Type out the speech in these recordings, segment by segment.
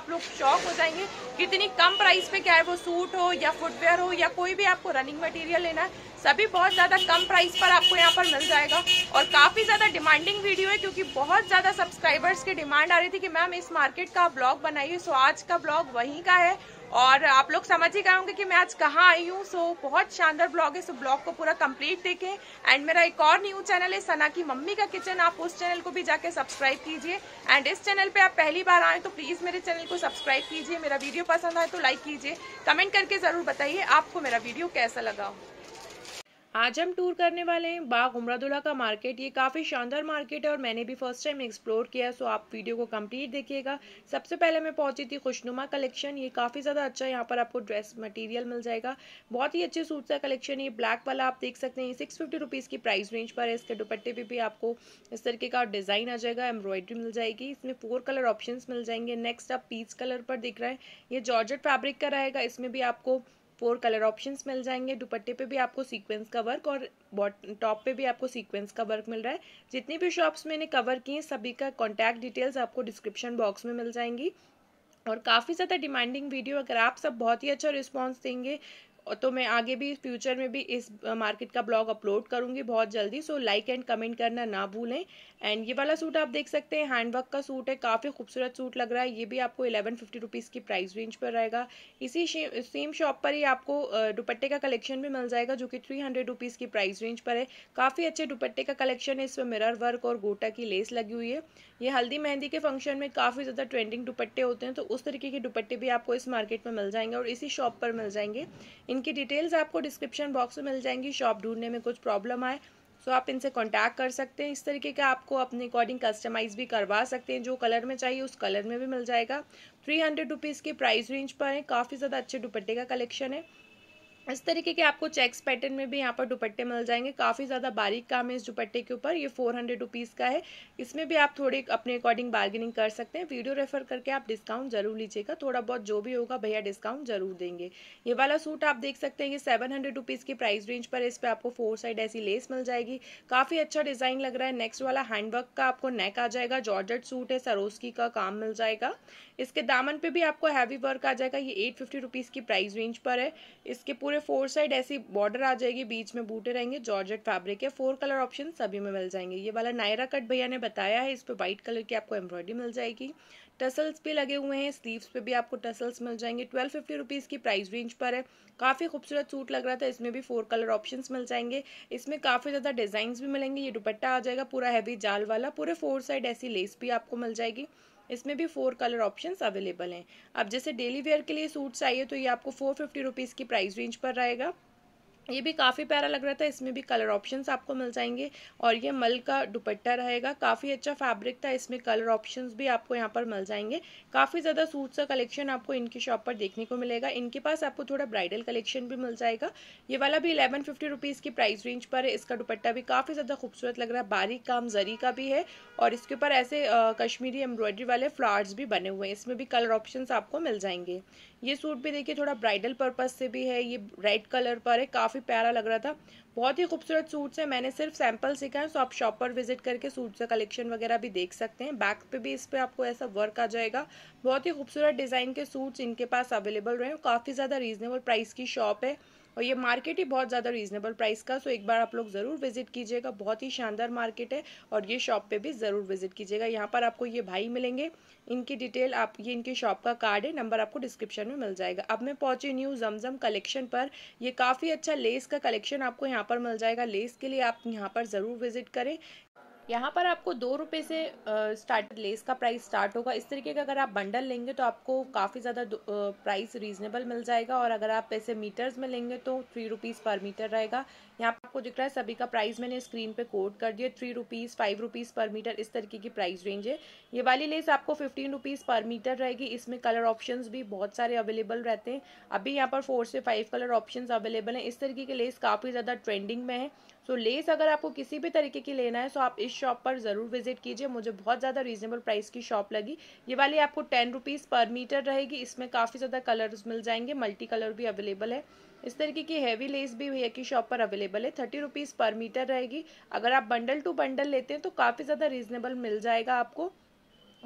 आप लोग शौक हो जाएंगे कितनी कम प्राइस पे क्या है वो सूट हो या फुटवेयर हो या कोई भी आपको रनिंग मटेरियल लेना है सभी बहुत ज़्यादा कम प्राइस पर आपको यहाँ पर मिल जाएगा और काफ़ी ज़्यादा डिमांडिंग वीडियो है क्योंकि बहुत ज़्यादा सब्सक्राइबर्स की डिमांड आ रही थी कि मैम इस मार्केट का ब्लॉग बनाइए सो आज का ब्लॉग वहीं का है और आप लोग समझ ही गए होंगे कि मैं आज कहाँ आई हूँ सो बहुत शानदार ब्लॉग है सो ब्लॉग को पूरा कंप्लीट देखें एंड मेरा एक और न्यू चैनल है सना की मम्मी का किचन आप उस चैनल को भी जाके सब्सक्राइब कीजिए एंड इस चैनल पे आप पहली बार आए तो प्लीज़ मेरे चैनल को सब्सक्राइब कीजिए कीजिए मेरा वीडियो पसंद आए तो लाइक कीजिए कमेंट करके ज़रूर बताइए आपको मेरा वीडियो कैसा लगा हो आज हम टूर करने वाले हैं बाग उमरादुल्ला का मार्केट ये काफ़ी शानदार मार्केट है और मैंने भी फर्स्ट टाइम एक्सप्लोर किया सो आप वीडियो को कंप्लीट देखिएगा सबसे पहले मैं पहुंची थी खुशनुमा कलेक्शन ये काफ़ी ज़्यादा अच्छा है यहाँ पर आपको ड्रेस मटेरियल मिल जाएगा बहुत ही अच्छे सूट का कलेक्शन ये ब्लैक वाला आप देख सकते हैं सिक्स फिफ्टी की प्राइस रेंज पर है इसके दुपट्टे पर भी आपको इस तरीके का डिज़ाइन आ जाएगा एम्ब्रॉयडरी मिल जाएगी इसमें फोर कलर ऑप्शन मिल जाएंगे नेक्स्ट आप पीच कलर पर दिख रहा है ये जॉर्जेट फैब्रिक का रहेगा इसमें भी आपको फोर कलर ऑप्शंस मिल जाएंगे दुपट्टे पे भी आपको सीक्वेंस का वर्क और टॉप पे भी आपको सीक्वेंस का वर्क मिल रहा है जितनी भी शॉप्स मैंने कवर की हैं सभी का कॉन्टैक्ट डिटेल्स आपको डिस्क्रिप्शन बॉक्स में मिल जाएंगी और काफ़ी ज़्यादा डिमांडिंग वीडियो अगर आप सब बहुत ही अच्छा रिस्पॉन्स देंगे तो मैं आगे भी फ्यूचर में भी इस मार्केट का ब्लॉग अपलोड करूँगी बहुत जल्दी सो लाइक एंड कमेंट करना ना भूलें एंड ये वाला सूट आप देख सकते हैं हैंडवर्क का सूट है काफ़ी खूबसूरत सूट लग रहा है ये भी आपको एलेवन फिफ्टी रुपीज़ की प्राइस रेंज पर रहेगा इसी सेम शॉप पर ही आपको दुपट्टे का कलेक्शन भी मिल जाएगा जो कि थ्री हंड्रेड रुपीज़ की प्राइस रेंज पर है काफ़ी अच्छे दुपट्टे का कलेक्शन है इसमें मिरर वर्क और गोटा की लेस लगी हुई है ये हल्दी मेहंदी के फंक्शन में काफ़ी ज़्यादा ट्रेंडिंग दुपट्टे होते हैं तो उस तरीके के दुपट्टे भी आपको इस मार्केट में मिल जाएंगे और इसी शॉप पर मिल जाएंगे इनकी डिटेल्स आपको डिस्क्रिप्शन बॉक्स में मिल जाएंगी शॉप ढूंढने में कुछ प्रॉब्लम आए सो आप इनसे कॉन्टैक्ट कर सकते हैं इस तरीके का आपको अपने अकॉर्डिंग कस्टमाइज़ भी करवा सकते हैं जो कलर में चाहिए उस कलर में भी मिल जाएगा थ्री हंड्रेड रुपीज़ की प्राइस रेंज पर है काफ़ी ज़्यादा अच्छे दुपट्टे का कलेक्शन है इस तरीके के आपको चेक्स पैटर्न में भी यहाँ पर दुपट्टे मिल जाएंगे काफ़ी ज़्यादा बारीक काम है इस दुपट्टे के ऊपर ये फोर हंड्रेड रुपीज़ का है इसमें भी आप थोड़े अपने अकॉर्डिंग बार्गेनिंग कर सकते हैं वीडियो रेफर करके आप डिस्काउंट जरूर लीजिएगा थोड़ा बहुत जो भी होगा भैया डिस्काउंट जरूर देंगे ये वाला सूट आप देख सकते हैं ये सेवन हंड्रेड रुपीज़ की प्राइस रेंज पर इस पर आपको फोर साइड ऐसी लेस मिल जाएगी काफ़ी अच्छा डिज़ाइन लग रहा है नेक्स्ट वाला हैंडवर्क का आपको नेक आ जाएगा जॉर्जट सूट है सरोस्की का काम मिल जाएगा इसके दामन पे भी आपको हैवी वर्क आ जाएगा ये एट फिफ्टी रुपीज़ की प्राइस रेंज पर है इसके पूरे फोर साइड ऐसी बॉर्डर आ जाएगी बीच में बूटे रहेंगे जॉर्जेट फैब्रिक है फोर कलर ऑप्शन सभी में मिल जाएंगे ये वाला नायरा कट भैया ने बताया है इस पर वाइट कलर की आपको एम्ब्रॉयडरी मिल जाएगी टसल्स भी लगे हुए हैं स्लीव्स पे भी आपको टसल्स मिल जाएंगे ट्वेल्व फिफ्टी रुपीज़ की प्राइस रेंज पर है काफ़ी खूबसूरत सूट लग रहा था इसमें भी फोर कलर ऑप्शंस मिल जाएंगे इसमें काफ़ी ज़्यादा डिज़ाइंस भी मिलेंगे ये दुपट्टा आ जाएगा पूरा हैवी जाल वाला पूरे फोर साइड ऐसी लेस भी आपको मिल जाएगी इसमें भी फोर कलर ऑप्शन अवेलेबल हैं अब जैसे डेली वेयर के लिए सूट चाहिए तो ये आपको फोर फिफ्टी रुपीज़ की प्राइस रेंज पर रहेगा ये भी काफ़ी प्यारा लग रहा था इसमें भी कलर ऑप्शंस आपको मिल जाएंगे और ये मल का दुपट्टा रहेगा काफ़ी अच्छा फैब्रिक था इसमें कलर ऑप्शंस भी आपको यहाँ पर मिल जाएंगे काफ़ी ज़्यादा सूट सा कलेक्शन आपको इनकी शॉप पर देखने को मिलेगा इनके पास आपको थोड़ा ब्राइडल कलेक्शन भी मिल जाएगा ये वाला भी इलेवन फिफ्टी की प्राइस रेंज पर है इसका दुपट्टा भी काफ़ी ज़्यादा खूबसूरत लग रहा है बारीक काम जरी का भी है और इसके ऊपर ऐसे कश्मीरी एम्ब्रॉयडरी वाले फ्लावर्स भी बने हुए हैं इसमें भी कलर ऑप्शन आपको मिल जाएंगे ये सूट भी देखिए थोड़ा ब्राइडल पर्पज़ से भी है ये रेड कलर पर है काफ़ी काफ़ी प्यारा लग रहा था बहुत ही खूबसूरत सूट्स हैं मैंने सिर्फ सैम्पल सीखा है सो आप शॉप पर विजिट करके सूट्स का कलेक्शन वगैरह भी देख सकते हैं बैक पे भी इस पर आपको ऐसा वर्क आ जाएगा बहुत ही खूबसूरत डिज़ाइन के सूट्स इनके पास अवेलेबल रहे काफ़ी ज़्यादा रीजनेबल प्राइस की शॉप है और ये मार्केट ही बहुत ज़्यादा रीजनेबल प्राइस का सो एक बार आप लोग ज़रूर विजिट कीजिएगा बहुत ही शानदार मार्केट है और ये शॉप पे भी ज़रूर विजिट कीजिएगा यहाँ पर आपको ये भाई मिलेंगे इनकी डिटेल आप ये इनकी शॉप का कार्ड है नंबर आपको डिस्क्रिप्शन में मिल जाएगा अब मैं पहुँची न्यू जमजम कलेक्शन पर ये काफ़ी अच्छा लेस का कलेक्शन आपको यहाँ पर मिल जाएगा लेस के लिए आप यहाँ पर ज़रूर विजिट करें यहाँ पर आपको दो रुपये से स्टार्ट लेस का प्राइस स्टार्ट होगा इस तरीके का अगर आप बंडल लेंगे तो आपको काफ़ी ज़्यादा प्राइस रीजनेबल मिल जाएगा और अगर आप ऐसे मीटर्स में लेंगे तो थ्री रुपीज़ पर मीटर रहेगा यहाँ पर आपको दिख रहा है सभी का प्राइस मैंने स्क्रीन पे कोड कर दिया थ्री रुपीज़ फाइव रुपीज़ पर मीटर इस तरीके की प्राइस रेंज है ये वाली लेस आपको फिफ्टीन रुपीज़ पर मीटर रहेगी इसमें कलर ऑप्शंस भी बहुत सारे अवेलेबल रहते हैं अभी यहाँ पर फोर से फाइव कलर ऑप्शंस अवेलेबल हैं इस तरीके के लेस काफ़ी ज़्यादा ट्रेंडिंग में है सो तो लेस अगर आपको किसी भी तरीके की लेना है सो तो आप इस शॉप पर ज़रूर विजिट कीजिए मुझे बहुत ज़्यादा रीजनेबल प्राइस की शॉप लगी ये वाली आपको टेन रुपीज़ पर मीटर रहेगी इसमें काफ़ी ज़्यादा कलर्स मिल जाएंगे मल्टी कलर भी अवेलेबल है इस तरीके की हैवी लेस भी भैया की शॉप पर अवेलेबल है थर्टी रुपीज़ पर मीटर रहेगी अगर आप बंडल टू बंडल लेते हैं तो काफ़ी ज़्यादा रीजनेबल मिल जाएगा आपको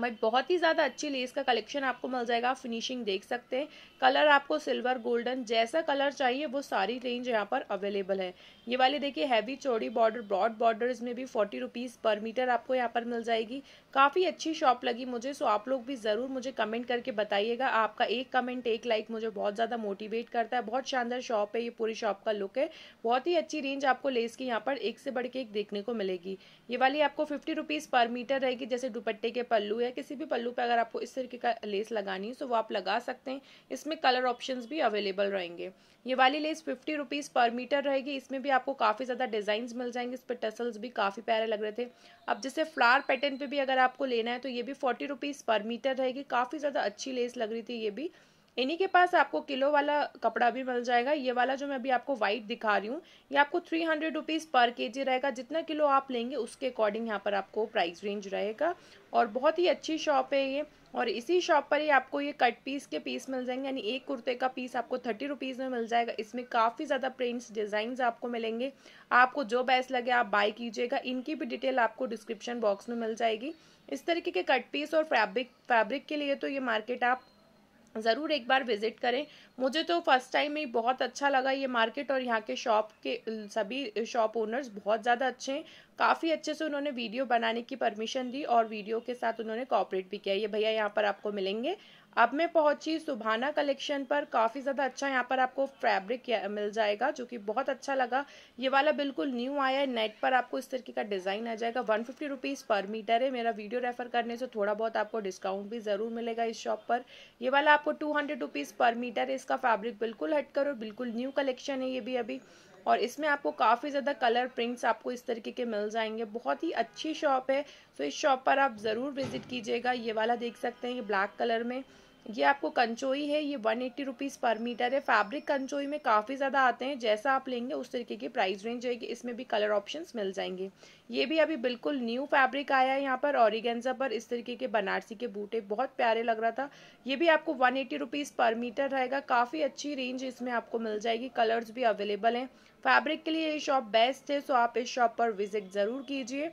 बट बहुत ही ज़्यादा अच्छी लेस का कलेक्शन आपको मिल जाएगा आप फिनिशिंग देख सकते हैं कलर आपको सिल्वर गोल्डन जैसा कलर चाहिए वो सारी रेंज यहाँ पर अवेलेबल है ये वाले देखिए हैवी चौड़ी बॉर्डर ब्रॉड बॉर्डर में भी फोर्टी रुपीज़ पर मीटर आपको यहाँ पर मिल जाएगी काफ़ी अच्छी शॉप लगी मुझे सो आप लोग भी ज़रूर मुझे कमेंट करके बताइएगा आपका एक कमेंट एक लाइक मुझे बहुत ज़्यादा मोटिवेट करता है बहुत शानदार शॉप है ये पूरी शॉप का लुक है बहुत ही अच्छी रेंज आपको लेस की यहाँ पर एक से बढ़ के एक देखने को मिलेगी ये वाली आपको फिफ्टी रुपीज़ पर मीटर रहेगी जैसे दुपट्टे के पल्लू या किसी भी पल्लू पे अगर आपको इस तरीके का लेस लगानी है तो वो आप लगा सकते हैं इसमें कलर ऑप्शंस भी अवेलेबल रहेंगे ये वाली लेस फिफ्टी रुपीज़ पर मीटर रहेगी इसमें भी आपको काफ़ी ज़्यादा डिजाइन मिल जाएंगे इस पर टसल्स भी काफ़ी प्यारे लग रहे थे अब जैसे फ्लावर पैटर्न पे भी अगर आपको लेना है तो ये भी फोर्टी रुपीज़ पर मीटर रहेगी काफ़ी ज़्यादा अच्छी लेस लग रही थी ये भी इन्हीं के पास आपको किलो वाला कपड़ा भी मिल जाएगा ये वाला जो मैं अभी आपको वाइट दिखा रही हूँ ये आपको थ्री हंड्रेड रुपीज़ पर के जी रहेगा जितना किलो आप लेंगे उसके अकॉर्डिंग यहाँ पर आपको प्राइस रेंज रहेगा और बहुत ही अच्छी शॉप है ये और इसी शॉप पर ही आपको ये कट पीस के पीस मिल जाएंगे यानी एक कुर्ते का पीस आपको थर्टी रुपीज़ में मिल जाएगा इसमें काफ़ी ज़्यादा प्रिंट्स डिज़ाइन आपको मिलेंगे आपको जो बेस्ट लगे आप बाय कीजिएगा इनकी भी डिटेल आपको डिस्क्रिप्शन बॉक्स में मिल जाएगी इस तरीके के कट पीस और फैब्रिक फैब्रिक के लिए तो ये मार्केट आप ज़रूर एक बार विज़िट करें मुझे तो फर्स्ट टाइम में बहुत अच्छा लगा ये मार्केट और यहाँ के शॉप के सभी शॉप ओनर्स बहुत ज़्यादा अच्छे हैं काफ़ी अच्छे से उन्होंने वीडियो बनाने की परमिशन दी और वीडियो के साथ उन्होंने कॉपरेट भी किया ये भैया यहाँ पर आपको मिलेंगे अब मैं पहुंची सुबहाना कलेक्शन पर काफ़ी ज़्यादा अच्छा यहाँ पर आपको फैब्रिक मिल जाएगा जो कि बहुत अच्छा लगा ये वाला बिल्कुल न्यू आया है नेट पर आपको इस तरीके का डिज़ाइन आ जाएगा वन फिफ्टी रुपीज़ पर मीटर है मेरा वीडियो रेफर करने से थोड़ा बहुत आपको डिस्काउंट भी ज़रूर मिलेगा इस शॉप पर ये वाला आपको टू हंड्रेड रुपीज़ पर मीटर है इसका फैब्रिक बिल्कुल हट करो बिल्कुल न्यू कलेक्शन है ये भी अभी और इसमें आपको काफ़ी ज़्यादा कलर प्रिंट्स आपको इस तरीके के मिल जाएंगे बहुत ही अच्छी शॉप है तो इस शॉप पर आप ज़रूर विज़िट कीजिएगा ये वाला देख सकते हैं ये ब्लैक कलर में ये आपको कंचोई है ये वन एट्टी रुपीज़ पर मीटर है फैब्रिक कंचोई में काफ़ी ज़्यादा आते हैं जैसा आप लेंगे उस तरीके की प्राइस रेंज रहेगी इसमें भी कलर ऑप्शंस मिल जाएंगे ये भी अभी बिल्कुल न्यू फैब्रिक आया है यहाँ पर ऑरिगेंजा पर इस तरीके के बनारसी के बूटे बहुत प्यारे लग रहा था ये भी आपको वन एट्टी पर मीटर रहेगा काफ़ी अच्छी रेंज इसमें आपको मिल जाएगी कलर्स भी अवेलेबल हैं फैब्रिक के लिए ये शॉप बेस्ट है सो आप इस शॉप पर विजिट ज़रूर कीजिए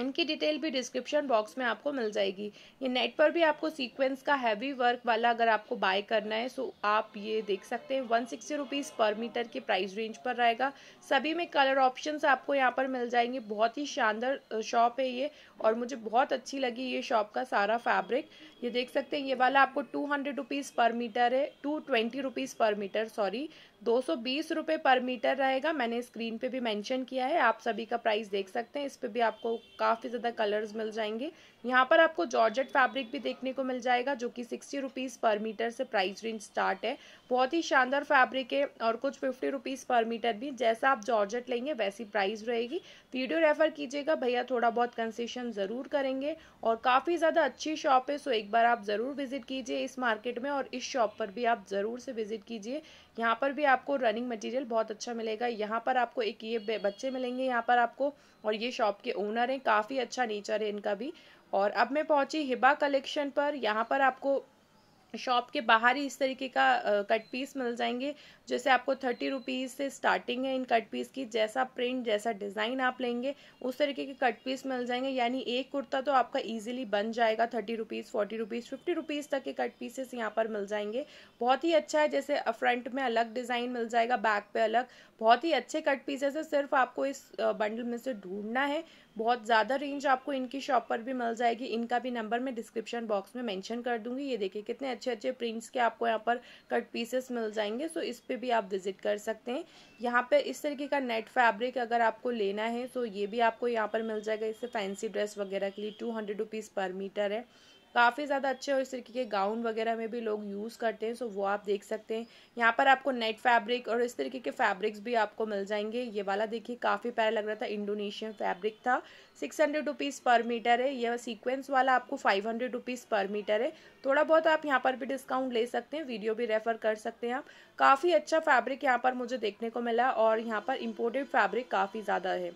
इनकी डिटेल भी डिस्क्रिप्शन बॉक्स में आपको मिल जाएगी ये नेट पर भी आपको सीक्वेंस का हैवी वर्क वाला अगर आपको बाय करना है सो आप ये देख सकते हैं वन सिक्सटी रुपीज़ पर मीटर के प्राइस रेंज पर रहेगा सभी में कलर ऑप्शंस आपको यहाँ पर मिल जाएंगे बहुत ही शानदार शॉप है ये और मुझे बहुत अच्छी लगी ये शॉप का सारा फैब्रिक ये देख सकते हैं ये वाला आपको टू हंड्रेड रुपीज़ पर मीटर है टू ट्वेंटी रुपीज़ पर मीटर सॉरी दो सौ पर मीटर रहेगा मैंने स्क्रीन पे भी मेंशन किया है आप सभी का प्राइस देख सकते हैं इस पे भी आपको काफ़ी ज़्यादा कलर्स मिल जाएंगे यहाँ पर आपको जॉर्जेट फैब्रिक भी देखने को मिल जाएगा जो कि सिक्सटी रुपीज़ पर मीटर से प्राइस रेंज स्टार्ट है बहुत ही शानदार फैब्रिक है और कुछ फिफ्टी रुपीज़ पर मीटर भी जैसा आप जॉर्जेट लेंगे वैसी प्राइस रहेगी वीडियो रेफर कीजिएगा भैया थोड़ा बहुत कंसेशन ज़रूर करेंगे और काफ़ी ज़्यादा अच्छी शॉप है सो एक बार आप ज़रूर विजिट कीजिए इस मार्केट में और इस शॉप पर भी आप ज़रूर से विजिट कीजिए यहाँ पर भी आपको रनिंग मटेरियल बहुत अच्छा मिलेगा यहाँ पर आपको एक ये बच्चे मिलेंगे यहाँ पर आपको और ये शॉप के ओनर हैं काफ़ी अच्छा नेचर है इनका भी और अब मैं पहुँची हिबा कलेक्शन पर यहाँ पर आपको शॉप के बाहर ही इस तरीके का कट पीस मिल जाएंगे जैसे आपको थर्टी रुपीज़ से स्टार्टिंग है इन कट पीस की जैसा प्रिंट जैसा डिज़ाइन आप लेंगे उस तरीके के कट पीस मिल जाएंगे यानी एक कुर्ता तो आपका ईजिली बन जाएगा thirty rupees forty rupees fifty rupees तक के कट पीसेस यहाँ पर मिल जाएंगे बहुत ही अच्छा है जैसे फ्रंट में अलग डिज़ाइन मिल जाएगा बैक पे अलग बहुत ही अच्छे कट पीसेस है सिर्फ आपको इस बंडल में से ढूंढना है बहुत ज़्यादा रेंज आपको इनकी शॉप पर भी मिल जाएगी इनका भी नंबर मैं डिस्क्रिप्शन बॉक्स में मैंशन कर दूंगी ये देखिए कितने अच्छे अच्छे प्रिंट्स के आपको यहाँ पर कट पीसेस मिल जाएंगे सो इस पर पे भी आप विज़िट कर सकते हैं यहाँ पे इस तरीके का नेट फैब्रिक अगर आपको लेना है तो ये भी आपको यहाँ पर मिल जाएगा इससे फैंसी ड्रेस वगैरह के लिए टू हंड्रेड रुपीज़ पर मीटर है काफ़ी ज़्यादा अच्छे और इस तरीके के गाउन वगैरह में भी लोग यूज़ करते हैं सो वो आप देख सकते हैं यहाँ पर आपको नेट फैब्रिक और इस तरीके के फैब्रिक्स भी आपको मिल जाएंगे ये वाला देखिए काफ़ी प्यारा लग रहा था इंडोनेशियन फैब्रिक था सिक्स हंड्रेड रुपीज़ पर मीटर है यह सीक्वेंस वाला आपको फाइव हंड्रेड रुपीज़ पर मीटर है थोड़ा बहुत आप यहाँ पर भी डिस्काउंट ले सकते हैं वीडियो भी रेफर कर सकते हैं आप काफ़ी अच्छा फैब्रिक यहाँ पर मुझे देखने को मिला और यहाँ पर इम्पोर्टेड फैब्रिक काफ़ी ज़्यादा है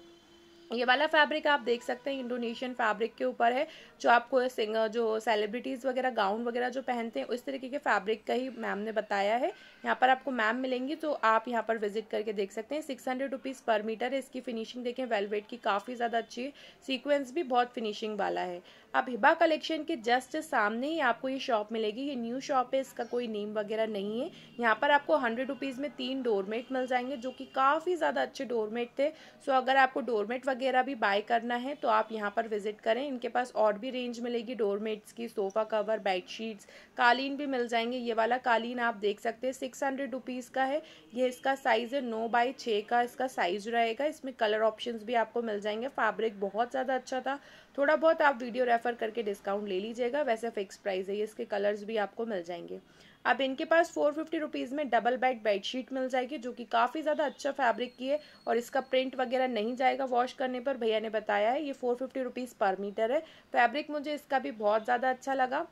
ये वाला फैब्रिक आप देख सकते हैं इंडोनेशियन फैब्रिक के ऊपर है जो आपको सिंगर जो सेलिब्रिटीज़ वगैरह गाउन वगैरह जो पहनते हैं उस तरीके के फैब्रिक का ही मैम ने बताया है यहाँ पर आपको मैम मिलेंगी तो आप यहाँ पर विजिट करके देख सकते हैं सिक्स हंड्रेड रुपीज़ पर मीटर है इसकी फिनिशिंग देखें वेलवेट की काफ़ी ज़्यादा अच्छी है सीक्वेंस भी बहुत फिनिशिंग वाला है अब हिबा कलेक्शन के जस्ट सामने ही आपको ये शॉप मिलेगी ये न्यू शॉप है इसका कोई नेम वगैरह नहीं है यहाँ पर आपको हंड्रेड रुपीज़ में तीन डोरमेट मिल जाएंगे जो कि काफ़ी ज़्यादा अच्छे डोरमेट थे सो अगर आपको डोरमेट वगैरह भी बाय करना है तो आप यहाँ पर विजिट करें इनके पास और भी रेंज मिलेगी डोरमेट्स की सोफ़ा कवर बेडशीट्स कालीन भी मिल जाएंगे ये वाला कालीन आप देख सकते हैं सिक्स सिक्स हंड्रेड रुपीज़ का है ये इसका साइज़ है नौ बाई छः का इसका साइज़ रहेगा इसमें कलर ऑप्शंस भी आपको मिल जाएंगे फैब्रिक बहुत ज़्यादा अच्छा था थोड़ा बहुत आप वीडियो रेफर करके डिस्काउंट ले लीजिएगा वैसे फिक्स प्राइस है ये इसके कलर्स भी आपको मिल जाएंगे अब इनके पास फोर फिफ्टी रुपीज़ में डबल बेड बेडशीट मिल जाएगी जो कि काफ़ी ज़्यादा अच्छा फैब्रिक की है और इसका प्रिंट वगैरह नहीं जाएगा वॉश करने पर भैया ने बताया है ये फोर फिफ्टी रुपीज़ पर मीटर है फैब्रिक मुझे इसका भी बहुत ज़्यादा अच्छा लगा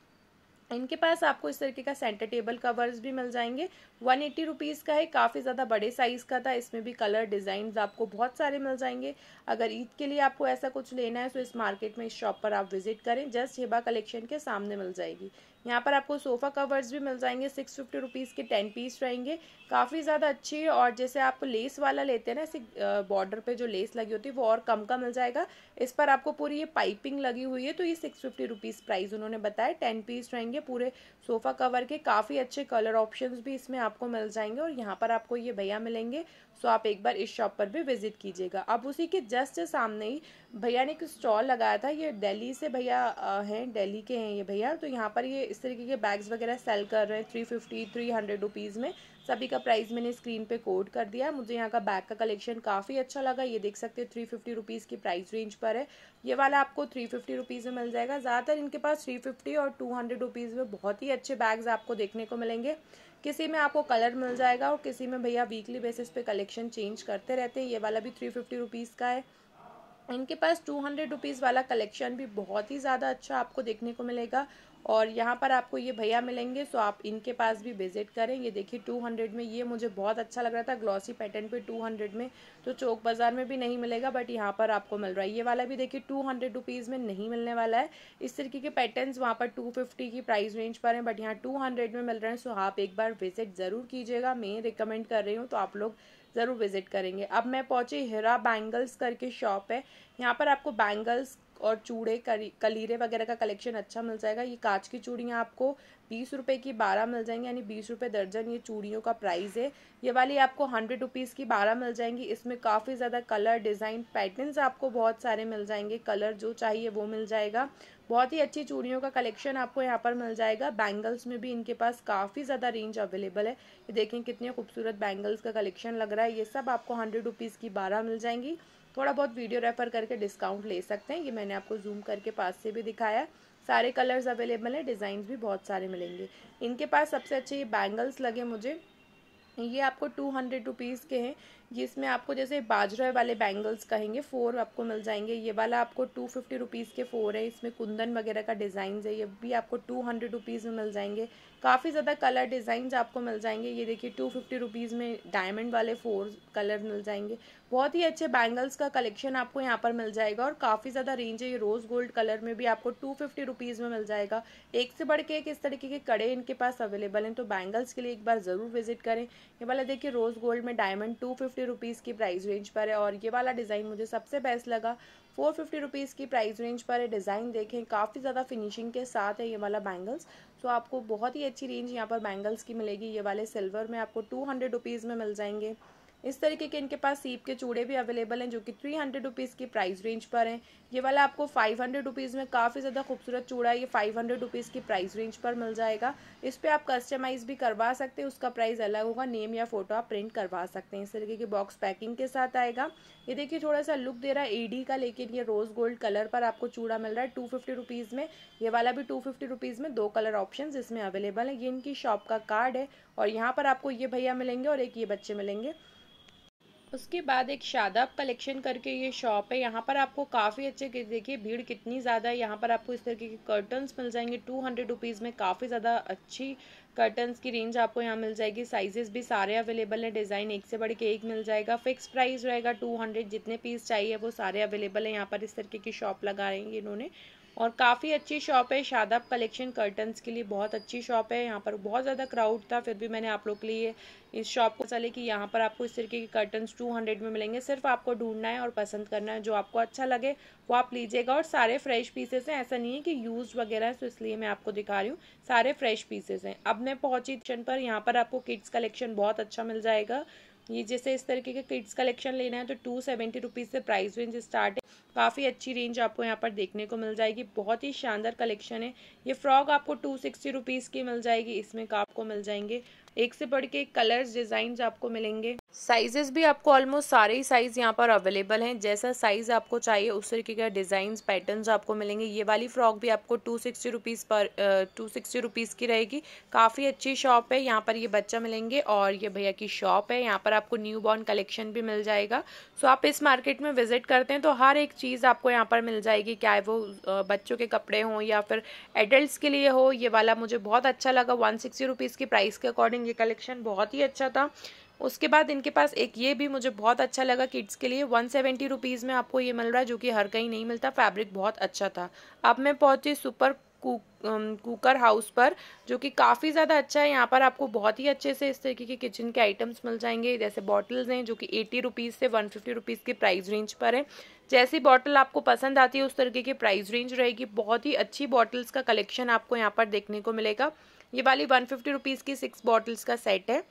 इनके पास आपको इस तरीके का सेंटर टेबल कवर्स भी मिल जाएंगे वन एट्टी रुपीज़ का है काफ़ी ज़्यादा बड़े साइज़ का था इसमें भी कलर डिज़ाइन आपको बहुत सारे मिल जाएंगे अगर ईद के लिए आपको ऐसा कुछ लेना है तो इस मार्केट में इस शॉप पर आप विजिट करें जस्ट हिबा कलेक्शन के सामने मिल जाएगी यहाँ पर आपको सोफ़ा कवर्स भी मिल जाएंगे सिक्स फिफ्टी रुपीज़ के टेन पीस रहेंगे काफ़ी ज़्यादा है और जैसे आप लेस वाला लेते हैं ना इसे बॉर्डर पे जो लेस लगी होती है वो और कम का मिल जाएगा इस पर आपको पूरी ये पाइपिंग लगी हुई है तो ये सिक्स फिफ्टी रुपीज़ प्राइस उन्होंने बताया टेन पीस रहेंगे पूरे सोफ़ा कवर के काफ़ी अच्छे कलर ऑप्शन भी इसमें आपको मिल जाएंगे और यहाँ पर आपको ये भैया मिलेंगे सो आप एक बार इस शॉप पर भी विजिट कीजिएगा अब उसी के जस्ट सामने ही भैया ने एक स्टॉल लगाया था ये दिल्ली से भैया हैं दिल्ली के हैं ये भैया तो यहाँ पर ये इस तरीके के बैग्स वगैरह सेल कर रहे हैं three fifty three hundred rupees में सभी का प्राइस मैंने स्क्रीन पे कोड कर दिया मुझे यहाँ का बैग का कलेक्शन काफ़ी अच्छा लगा ये देख सकते हैं थ्री फिफ्टी रुपीज़ की प्राइस रेंज पर है ये वाला आपको थ्री फिफ्टी रुपीज़ में मिल जाएगा ज़्यादातर इनके पास थ्री फिफ्टी और टू हंड्रेड रुपीज़ में बहुत ही अच्छे बैग्स आपको देखने को मिलेंगे किसी में आपको कलर मिल जाएगा और किसी में भैया वीकली बेसिस पे कलेक्शन चेंज करते रहते हैं ये वाला भी थ्री फिफ्टी रुपीज़ का है इनके पास टू हंड्रेड रुपीज़ वाला कलेक्शन भी बहुत ही ज़्यादा अच्छा आपको देखने को मिलेगा और यहाँ पर आपको ये भैया मिलेंगे सो आप इनके पास भी विजिट करें ये देखिए 200 में ये मुझे बहुत अच्छा लग रहा था ग्लॉसी पैटर्न पे 200 में तो चौक बाज़ार में भी नहीं मिलेगा बट यहाँ पर आपको मिल रहा है ये वाला भी देखिए टू हंड्रेड में नहीं मिलने वाला है इस तरीके के पैटर्न्स वहाँ पर टू की प्राइस रेंज पर हैं बट यहाँ टू में मिल रहे हैं सो आप एक बार विजिट ज़रूर कीजिएगा मैं रिकमेंड कर रही हूँ तो आप लोग ज़रूर विजिट करेंगे अब मैं पहुँची हिरा बैंगल्स करके शॉप है यहाँ पर आपको बैंगल्स और चूड़े कलीरे वगैरह का कलेक्शन अच्छा मिल जाएगा ये कांच की चूड़ियाँ आपको बीस रुपये की बारह मिल जाएंगी यानी बीस रुपये दर्जन ये चूड़ियों का प्राइस है ये वाली आपको हंड्रेड रुपीज़ की बारह मिल जाएंगी इसमें काफ़ी ज़्यादा कलर डिज़ाइन पैटर्न्स आपको बहुत सारे मिल जाएंगे कलर जो चाहिए वो मिल जाएगा बहुत ही अच्छी चूड़ियों का कलेक्शन आपको यहाँ पर मिल जाएगा बैंगल्स में भी इनके पास काफ़ी ज़्यादा रेंज अवेलेबल है ये देखें कितने खूबसूरत बैंगल्स का कलेक्शन लग रहा है ये सब आपको हंड्रेड रुपीज़ की बारह मिल जाएंगी थोड़ा बहुत वीडियो रेफर करके डिस्काउंट ले सकते हैं ये मैंने आपको जूम करके पास से भी दिखाया सारे कलर्स अवेलेबल हैं डिजाइन भी बहुत सारे मिलेंगे इनके पास सबसे अच्छे ये बैंगल्स लगे मुझे ये आपको टू हंड्रेड रुपीज़ के हैं जिसमें आपको जैसे बाजरा वाले बैंगल्स कहेंगे फ़ोर आपको मिल जाएंगे ये वाला आपको टू फिफ्टी रुपीज़ के फ़ोर है इसमें कुंदन वगैरह का डिज़ाइन है ये भी आपको टू हंड्रेड रुपीज़ में मिल जाएंगे काफ़ी ज़्यादा कलर डिज़ाइन आपको मिल जाएंगे ये देखिए टू फिफ्टी रुपीज़ में डायमंड वाले फ़ोर कलर मिल जाएंगे बहुत ही अच्छे बैंगल्स का कलेक्शन आपको यहाँ पर मिल जाएगा और काफ़ी ज़्यादा रेंज है ये रोज़ गोल्ड कलर में भी आपको टू फिफ्टी रुपीज़ में मिल जाएगा एक से बढ़ के एक इस तरीके के कड़े इनके पास अवेलेबल हैं तो बैंगल्स के लिए एक बार ज़रूर विजिट करें ये वाला देखिए रोज़ गोल्ड में डायमंड टू फिफ्टी रुपीज़ की प्राइस रेंज पर है और ये वाला डिज़ाइन मुझे सबसे बेस्ट लगा फोर फिफ्टी रुपीज़ की प्राइस रेंज पर है डिज़ाइन देखें काफ़ी ज़्यादा फिनिशिंग के साथ है ये वाला बैंगल्स तो आपको बहुत ही अच्छी रेंज यहाँ पर बैंगल्स की मिलेगी ये वाले सिल्वर में आपको टू हंड्रेड रुपीज़ में मिल जाएंगे इस तरीके के इनके पास सीप के चूड़े भी अवेलेबल हैं जो कि थ्री हंड्रेड रुपीज़ की प्राइस रेंज पर हैं ये वाला आपको फाइव हंड्रेड रुपीज़ में काफ़ी ज़्यादा खूबसूरत चूड़ा है ये फाइव हंड्रेड रुपीज़ की प्राइस रेंज पर मिल जाएगा इस पर आप कस्टमाइज़ भी करवा सकते हैं उसका प्राइस अलग होगा नेम या फोटो आप प्रिंट करवा सकते हैं इस तरीके की बॉक्स पैकिंग के साथ आएगा ये देखिए थोड़ा सा लुक दे रहा है एडी का लेकिन ये रोज़ गोल्ड कलर पर आपको चूड़ा मिल रहा है टू फिफ्टी रुपीज़ में ये वाला भी टू फिफ्टी रुपीज़ में दो कलर ऑप्शन इसमें अवेलेबल है ये इनकी शॉप का कार्ड है और यहाँ पर आपको ये भैया मिलेंगे और एक ये बच्चे मिलेंगे उसके बाद एक शादाब कलेक्शन करके ये शॉप है यहाँ पर आपको काफ़ी अच्छे देखिए भीड़ कितनी ज़्यादा है यहाँ पर आपको इस तरीके के कर्टन्स मिल जाएंगे टू हंड्रेड रुपीज़ में काफ़ी ज़्यादा अच्छी कर्टन्स की रेंज आपको यहाँ मिल जाएगी साइजेस भी सारे अवेलेबल हैं डिज़ाइन एक से बढ़ के एक मिल जाएगा फिक्स प्राइस रहेगा टू हंड्रेड जितने पीस चाहिए वो सारे अवेलेबल हैं यहाँ पर इस तरीके की शॉप लगा रहे हैं इन्होंने और काफ़ी अच्छी शॉप है शादाब कलेक्शन कर्टन्स के लिए बहुत अच्छी शॉप है यहाँ पर बहुत ज़्यादा क्राउड था फिर भी मैंने आप लोग के लिए इस शॉप को चले कि यहाँ पर आपको इस तरीके के कर्टन्स 200 में मिलेंगे सिर्फ आपको ढूंढना है और पसंद करना है जो आपको अच्छा लगे वो आप लीजिएगा और सारे फ्रेश पीसेस हैं ऐसा नहीं है कि यूज वगैरह है तो इसलिए मैं आपको दिखा रही हूँ सारे फ्रेश पीसेस हैं अब मैं पहुँची पर यहाँ पर आपको किड्स कलेक्शन बहुत अच्छा मिल जाएगा ये जैसे इस तरीके के किड्स कलेक्शन लेना है तो टू सेवेंटी रुपीज़ से प्राइस रेंज स्टार्ट है काफ़ी अच्छी रेंज आपको यहाँ पर देखने को मिल जाएगी बहुत ही शानदार कलेक्शन है ये फ्रॉक आपको टू सिक्सटी रुपीज़ की मिल जाएगी इसमें का आपको मिल जाएंगे एक से बढ़ के कलर्स डिजाइन आपको मिलेंगे साइजेस भी आपको ऑलमोस्ट सारे ही साइज़ यहाँ पर अवेलेबल हैं जैसा साइज़ आपको चाहिए उस तरीके का डिज़ाइन पैटर्न आपको मिलेंगे ये वाली फ्रॉक भी आपको टू सिक्सटी रुपीज़ पर टू सिक्सटी रुपीज़ की रहेगी काफ़ी अच्छी शॉप है यहाँ पर ये बच्चा मिलेंगे और ये भैया की शॉप है यहाँ पर आपको न्यू बॉर्न कलेक्शन भी मिल जाएगा सो आप इस मार्केट में विजिट करते हैं तो हर एक चीज़ आपको यहाँ पर मिल जाएगी क्या वो बच्चों के कपड़े हों या फिर एडल्ट के लिए हो ये वाला मुझे बहुत अच्छा लगा वन सिक्सटी की प्राइस के अकॉर्डिंग ये कलेक्शन बहुत ही अच्छा था उसके बाद इनके पास एक ये भी मुझे बहुत अच्छा लगा किड्स के लिए वन सेवेंटी रुपीज़ में आपको ये मिल रहा है जो कि हर कहीं नहीं मिलता फैब्रिक बहुत अच्छा था अब मैं पहुंची सुपर कुकर हाउस पर जो कि काफ़ी ज़्यादा अच्छा है यहाँ पर आपको बहुत ही अच्छे से इस तरीके के किचन के आइटम्स मिल जाएंगे जैसे बॉटल्स हैं जो कि एटी रुपीज़ से वन फिफ्टी रुपीज़ के प्राइस रेंज पर है जैसी बॉटल आपको पसंद आती है उस तरीके की प्राइस रेंज रहेगी बहुत ही अच्छी बॉटल्स का कलेक्शन आपको यहाँ पर देखने को मिलेगा ये वाली वन फिफ्टी रुपीज़ की सिक्स बॉटल्स का सेट है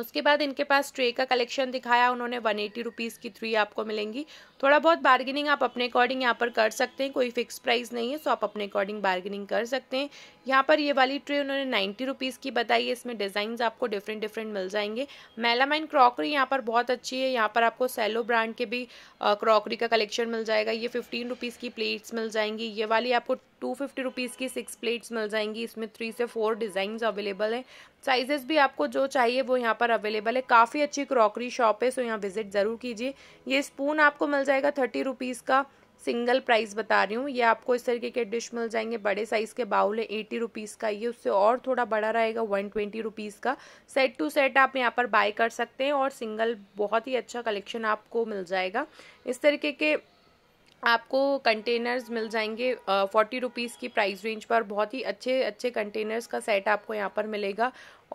उसके बाद इनके पास ट्रे का कलेक्शन दिखाया उन्होंने वन एटी रुपीज़ की थ्री आपको मिलेंगी थोड़ा बहुत बार्गेनिंग आप अपने अकॉर्डिंग यहाँ पर कर सकते हैं कोई फिक्स प्राइस नहीं है सो आप अपने अकॉर्डिंग बार्गेनिंग कर सकते हैं यहाँ पर ये वाली ट्रे उन्होंने नाइन्टी रुपीज़ की बताई है इसमें डिज़ाइन आपको डिफरेंट डिफरेंट मिल जाएंगे मेलामाइन क्रॉकरी यहाँ पर बहुत अच्छी है यहाँ पर आपको सेलो ब्रांड के भी क्रॉकरी का कलेक्शन मिल जाएगा ये फिफ्टीन रुपीज़ की प्लेट्स मिल जाएंगी ये वाली आपको टू फिफ्टी रुपीज़ की सिक्स प्लेट्स मिल जाएंगी इसमें थ्री से फोर डिज़ाइंस अवेलेबल हैं साइजेस भी आपको जो चाहिए वो यहाँ पर अवेलेबल है काफ़ी अच्छी क्रॉकरी शॉप है सो यहाँ विजिट ज़रूर कीजिए ये स्पून आपको मिल जाएगा थर्टी रुपीज़ का सिंगल प्राइस बता रही हूँ ये आपको इस तरीके के डिश मिल जाएंगे बड़े साइज़ के बाउल है एटी रुपीज़ का ये उससे और थोड़ा बड़ा रहेगा वन ट्वेंटी रुपीज़ का सेट टू सेट आप यहाँ पर बाय कर सकते हैं और सिंगल बहुत ही अच्छा कलेक्शन आपको मिल जाएगा इस तरीके के आपको कंटेनर्स मिल जाएंगे फोर्टी रुपीज़ की प्राइस रेंज पर बहुत ही अच्छे अच्छे कंटेनर्स का सेट आपको यहाँ पर मिलेगा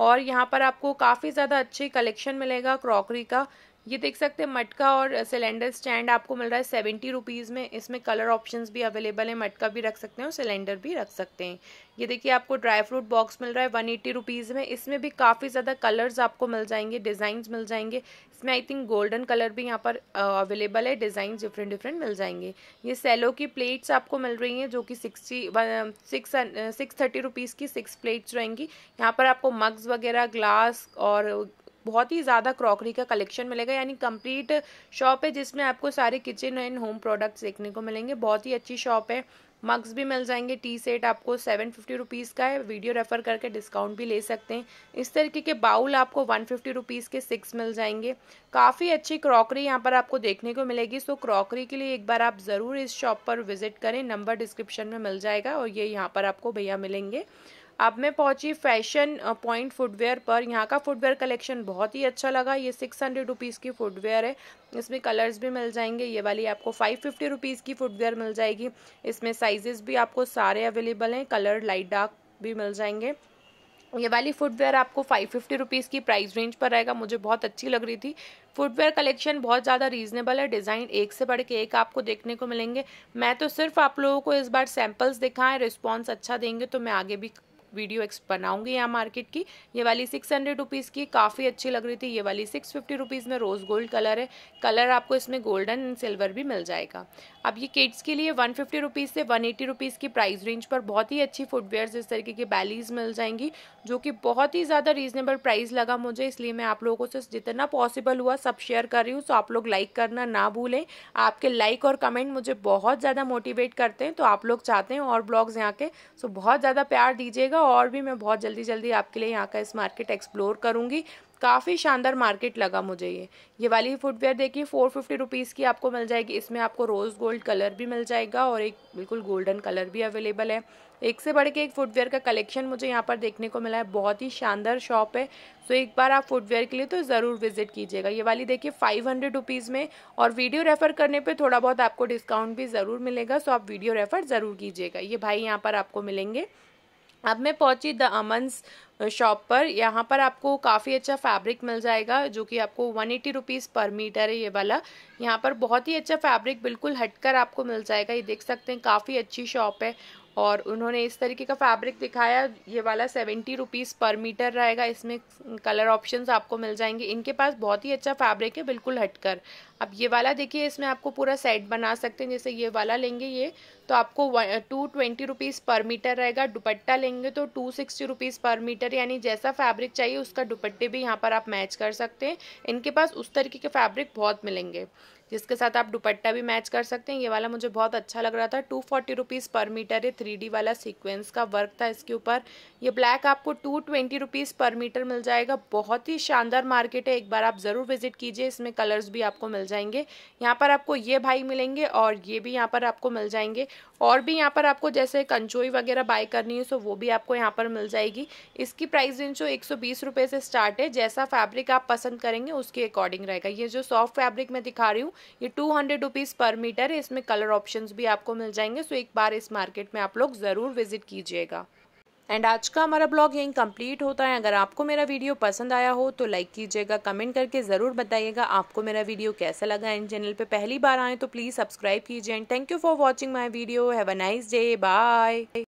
और यहाँ पर आपको काफ़ी ज़्यादा अच्छे कलेक्शन मिलेगा क्रॉकरी का ये देख सकते हैं मटका और सिलेंडर स्टैंड आपको मिल रहा है सेवेंटी रुपीज़ में इसमें कलर ऑप्शंस भी अवेलेबल है मटका भी रख सकते हैं और सिलेंडर भी रख सकते हैं ये देखिए आपको ड्राई फ्रूट बॉक्स मिल रहा है वन एट्टी रुपीज़ में इसमें भी काफ़ी ज़्यादा कलर्स आपको मिल जाएंगे डिज़ाइंस मिल जाएंगे इसमें आई थिंक गोल्डन कलर भी यहाँ पर अवेलेबल है डिजाइन डिफरेंट डिफरेंट मिल जाएंगे ये सेलो की प्लेट्स आपको मिल रही हैं जो कि sixty six six thirty rupees की सिक्स प्लेट्स रहेंगी यहाँ पर आपको मग्स वगैरह ग्लास और बहुत ही ज़्यादा क्रॉकरी का कलेक्शन मिलेगा यानी कंप्लीट शॉप है जिसमें आपको सारे किचन एंड होम प्रोडक्ट्स देखने को मिलेंगे बहुत ही अच्छी शॉप है मग्स भी मिल जाएंगे टी सेट आपको सेवन फिफ्टी रुपीज़ का है वीडियो रेफ़र करके डिस्काउंट भी ले सकते हैं इस तरीके के बाउल आपको वन फिफ्टी रुपीज़ के सिक्स मिल जाएंगे काफ़ी अच्छी क्रॉकरी यहाँ पर आपको देखने को मिलेगी सो क्रॉकरी के लिए एक बार आप ज़रूर इस शॉप पर विज़िट करें नंबर डिस्क्रिप्शन में मिल जाएगा और ये यहाँ पर आपको भैया मिलेंगे अब मैं पहुंची फैशन पॉइंट फुटवेयर पर यहाँ का फुटवेयर कलेक्शन बहुत ही अच्छा लगा ये सिक्स हंड्रेड रुपीज़ की फुटवेयर है इसमें कलर्स भी मिल जाएंगे ये वाली आपको फाइव फिफ्टी रुपीज़ की फुटवेयर मिल जाएगी इसमें साइजेस भी आपको सारे अवेलेबल हैं कलर लाइट डार्क भी मिल जाएंगे ये वाली फुटवेयर आपको फाइव फिफ्टी रुपीज़ की प्राइस रेंज पर रहेगा मुझे बहुत अच्छी लग रही थी फुटवेयर कलेक्शन बहुत ज़्यादा रीजनेबल है डिज़ाइन एक से बढ़ के एक आपको देखने को मिलेंगे मैं तो सिर्फ आप लोगों को इस बार सैम्पल्स दिखाएं रिस्पॉन्स अच्छा देंगे तो मैं आगे भी वीडियो एक्स बनाऊंगी यहाँ मार्केट की ये वाली सिक्स हंड्रेड रुपीज़ की काफ़ी अच्छी लग रही थी ये वाली सिक्स फिफ्टी रुपीज़ में रोज़ गोल्ड कलर है कलर आपको इसमें गोल्डन एंड सिल्वर भी मिल जाएगा अब ये किड्स के लिए वन फिफ्टी रुपीज़ से वन एटी रुपीज़ की प्राइस रेंज पर बहुत ही अच्छी फुटवेयर इस तरीके की बैलीज मिल जाएंगी जो कि बहुत ही ज़्यादा रीजनेबल प्राइस लगा मुझे इसलिए मैं आप लोगों से जितना पॉसिबल हुआ सब शेयर कर रही हूँ सो आप लोग लाइक करना ना भूलें आपके लाइक और कमेंट मुझे बहुत ज़्यादा मोटिवेट करते हैं तो आप लोग चाहते हैं और ब्लॉग्स यहाँ के सो बहुत ज़्यादा प्यार दीजिएगा रहेगा और भी मैं बहुत जल्दी जल्दी आपके लिए यहाँ का इस मार्केट एक्सप्लोर करूँगी काफ़ी शानदार मार्केट लगा मुझे ये ये वाली फुटवेयर देखिए फोर फिफ्टी रुपीज़ की आपको मिल जाएगी इसमें आपको रोज़ गोल्ड कलर भी मिल जाएगा और एक बिल्कुल गोल्डन कलर भी अवेलेबल है एक से बढ़ के एक फुटवेयर का कलेक्शन मुझे यहाँ पर देखने को मिला है बहुत ही शानदार शॉप है सो तो एक बार आप फुटवेयर के लिए तो ज़रूर विजिट कीजिएगा ये वाली देखिए फाइव हंड्रेड रुपीज़ में और वीडियो रेफ़र करने पे थोड़ा बहुत आपको डिस्काउंट भी ज़रूर मिलेगा सो तो आप वीडियो रेफ़र ज़रूर कीजिएगा ये भाई यहाँ पर आपको मिलेंगे अब मैं पहुंची द अमंस शॉप पर यहाँ पर आपको काफ़ी अच्छा फैब्रिक मिल जाएगा जो कि आपको वन एटी रुपीज़ पर मीटर है ये वाला यहाँ पर बहुत ही अच्छा फैब्रिक बिल्कुल हटकर आपको मिल जाएगा ये देख सकते हैं काफ़ी अच्छी शॉप है और उन्होंने इस तरीके का फैब्रिक दिखाया ये वाला सेवेंटी रुपीज़ पर मीटर रहेगा इसमें कलर ऑप्शंस आपको मिल जाएंगे इनके पास बहुत ही अच्छा फैब्रिक है बिल्कुल हटकर अब ये वाला देखिए इसमें आपको पूरा सेट बना सकते हैं जैसे ये वाला लेंगे ये तो आपको टू ट्वेंटी रुपीज़ पर मीटर रहेगा दुपट्टा लेंगे तो टू सिक्सटी रुपीज़ पर मीटर यानी जैसा फैब्रिक चाहिए उसका दुपट्टे भी यहाँ पर आप मैच कर सकते हैं इनके पास उस तरीके के फैब्रिक बहुत मिलेंगे जिसके साथ आप दुपट्टा भी मैच कर सकते हैं ये वाला मुझे बहुत अच्छा लग रहा था टू फोर्टी रुपीज़ पर मीटर है थ्री डी वाला सीक्वेंस का वर्क था इसके ऊपर ये ब्लैक आपको टू ट्वेंटी रुपीज़ पर मीटर मिल जाएगा बहुत ही शानदार मार्केट है एक बार आप ज़रूर विजिट कीजिए इसमें कलर्स भी आपको मिल जाएंगे यहाँ पर आपको ये भाई मिलेंगे और ये भी यहाँ पर आपको मिल जाएंगे और भी यहाँ पर आपको जैसे कंचोई वगैरह बाय करनी है सो तो वो भी आपको यहाँ पर मिल जाएगी इसकी प्राइस रेंज जो एक से स्टार्ट है जैसा फैब्रिक आप पसंद करेंगे उसके अकॉर्डिंग रहेगा ये जो सॉफ्ट फैब्रिक मैं दिखा रही हूँ ये टू हंड्रेड पर मीटर है इसमें कलर ऑप्शन भी आपको मिल जाएंगे सो तो एक बार इस मार्केट में आप लोग ज़रूर विजिट कीजिएगा एंड आज का हमारा ब्लॉग यहीं कंप्लीट होता है अगर आपको मेरा वीडियो पसंद आया हो तो लाइक कीजिएगा कमेंट करके ज़रूर बताइएगा आपको मेरा वीडियो कैसा लगा एंड चैनल पर पहली बार आए तो प्लीज़ सब्सक्राइब कीजिए and thank you for watching my video have a nice day bye